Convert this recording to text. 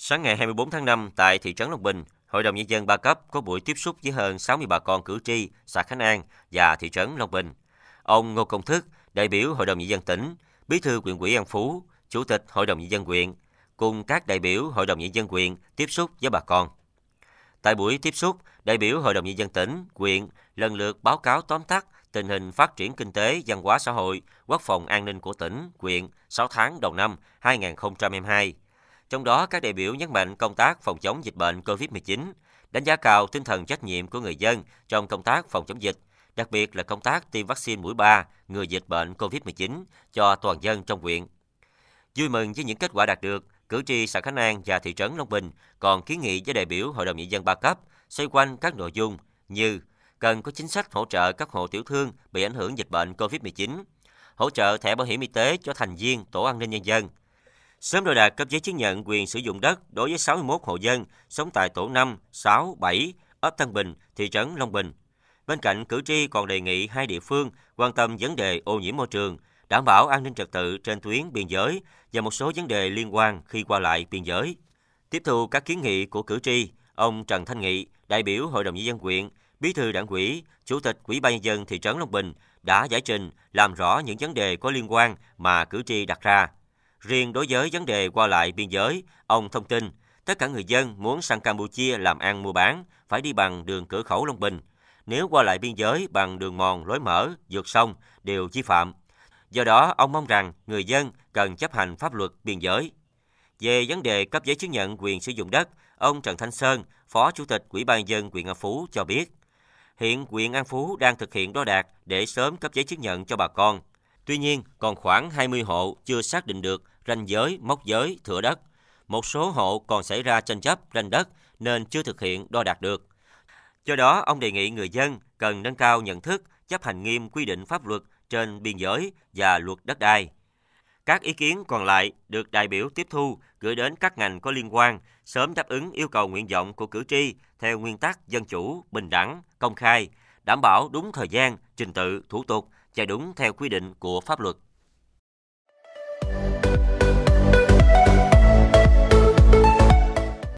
Sáng ngày 24 tháng 5 tại thị trấn Long Bình, Hội đồng Nhân dân ba cấp có buổi tiếp xúc với hơn 60 bà con cử tri xã Khánh An và thị trấn Long Bình. Ông Ngô Công Thức, đại biểu Hội đồng Nhân dân tỉnh, bí thư quyện ủy An Phú, chủ tịch Hội đồng Nhân dân huyện, cùng các đại biểu Hội đồng Nhân dân huyện tiếp xúc với bà con. Tại buổi tiếp xúc, đại biểu Hội đồng Nhân dân tỉnh, huyện lần lượt báo cáo tóm tắt tình hình phát triển kinh tế, văn hóa xã hội, quốc phòng an ninh của tỉnh, huyện 6 tháng đầu năm 2022, trong đó, các đại biểu nhấn mạnh công tác phòng chống dịch bệnh COVID-19, đánh giá cao tinh thần trách nhiệm của người dân trong công tác phòng chống dịch, đặc biệt là công tác tiêm vaccine mũi 3 người dịch bệnh COVID-19 cho toàn dân trong huyện. Vui mừng với những kết quả đạt được, cử tri xã Khánh An và thị trấn Long Bình còn kiến nghị với đại biểu Hội đồng Nhân dân ba cấp xoay quanh các nội dung như cần có chính sách hỗ trợ các hộ tiểu thương bị ảnh hưởng dịch bệnh COVID-19, hỗ trợ thẻ bảo hiểm y tế cho thành viên Tổ an ninh nhân dân, sớm đo đạt cấp giấy chứng nhận quyền sử dụng đất đối với 61 hộ dân sống tại tổ 5, 6, 7, ấp Tân Bình, thị trấn Long Bình. Bên cạnh, cử tri còn đề nghị hai địa phương quan tâm vấn đề ô nhiễm môi trường, đảm bảo an ninh trật tự trên tuyến biên giới và một số vấn đề liên quan khi qua lại biên giới. Tiếp thu các kiến nghị của cử tri, ông Trần Thanh Nghị, đại biểu Hội đồng nhân dân huyện, Bí thư Đảng ủy, Chủ tịch Ủy ban nhân dân thị trấn Long Bình đã giải trình làm rõ những vấn đề có liên quan mà cử tri đặt ra. Riêng đối với vấn đề qua lại biên giới, ông thông tin tất cả người dân muốn sang Campuchia làm ăn mua bán phải đi bằng đường cửa khẩu Long Bình. Nếu qua lại biên giới bằng đường mòn lối mở, vượt sông đều vi phạm. Do đó, ông mong rằng người dân cần chấp hành pháp luật biên giới. Về vấn đề cấp giấy chứng nhận quyền sử dụng đất, ông Trần Thanh Sơn, Phó Chủ tịch Ủy ban dân huyện An Phú cho biết, hiện huyện An Phú đang thực hiện đo đạc để sớm cấp giấy chứng nhận cho bà con. Tuy nhiên, còn khoảng 20 hộ chưa xác định được ranh giới, mốc giới, thửa đất. Một số hộ còn xảy ra tranh chấp ranh đất nên chưa thực hiện đo đạt được. Do đó, ông đề nghị người dân cần nâng cao nhận thức, chấp hành nghiêm quy định pháp luật trên biên giới và luật đất đai. Các ý kiến còn lại được đại biểu tiếp thu gửi đến các ngành có liên quan sớm đáp ứng yêu cầu nguyện vọng của cử tri theo nguyên tắc dân chủ, bình đẳng, công khai, đảm bảo đúng thời gian, trình tự, thủ tục, chạy đúng theo quy định của pháp luật.